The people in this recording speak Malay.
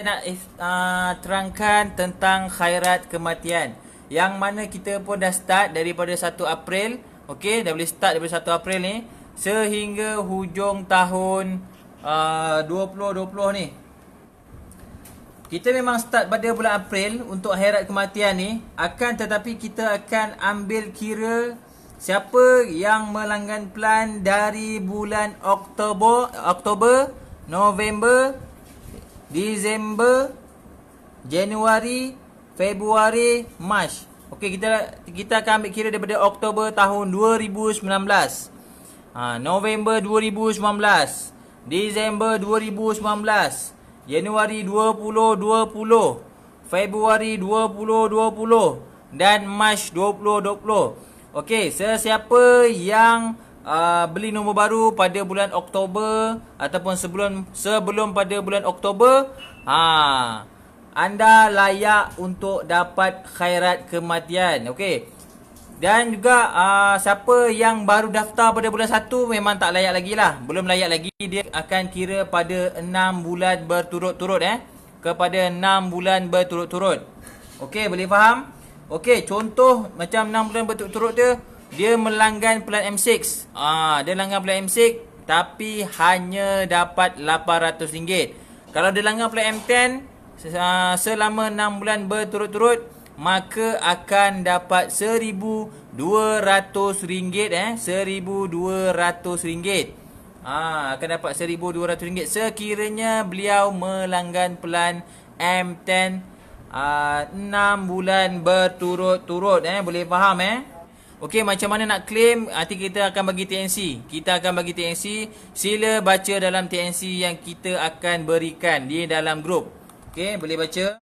Saya nak uh, terangkan tentang khairat kematian Yang mana kita pun dah start daripada 1 April Okay, dah boleh start daripada 1 April ni Sehingga hujung tahun ah, uh, 2020 ni Kita memang start pada bulan April untuk khairat kematian ni Akan tetapi kita akan ambil kira Siapa yang melanggan plan dari bulan Oktober, Oktober November Disember, Januari, Februari, Mac. Okey, kita kita akan ambil kira daripada Oktober tahun 2019. Ha, November 2019, Disember 2019, Januari 2020, Februari 2020 dan Mac 2020. Okey, sesiapa yang Ah, beli nombor baru pada bulan Oktober ataupun sebelum sebelum pada bulan Oktober ha anda layak untuk dapat khairat kematian okey dan juga aa, ah, siapa yang baru daftar pada bulan 1 memang tak layak lagi lah. Belum layak lagi dia akan kira pada 6 bulan berturut-turut eh. Kepada 6 bulan berturut-turut. Okey boleh faham? Okey contoh macam 6 bulan berturut-turut dia dia melanggan plan M6. Ah, dia langgan plan M6 tapi hanya dapat RM800. Kalau dia langgan plan M10 ah, selama 6 bulan berturut-turut maka akan dapat RM1200 eh RM1200. Ah akan dapat RM1200 sekiranya beliau melanggan plan M10 ah 6 bulan berturut-turut eh boleh faham eh? Okey, macam mana nak claim? Nanti kita akan bagi TNC. Kita akan bagi TNC. Sila baca dalam TNC yang kita akan berikan di dalam grup. Okey, boleh baca.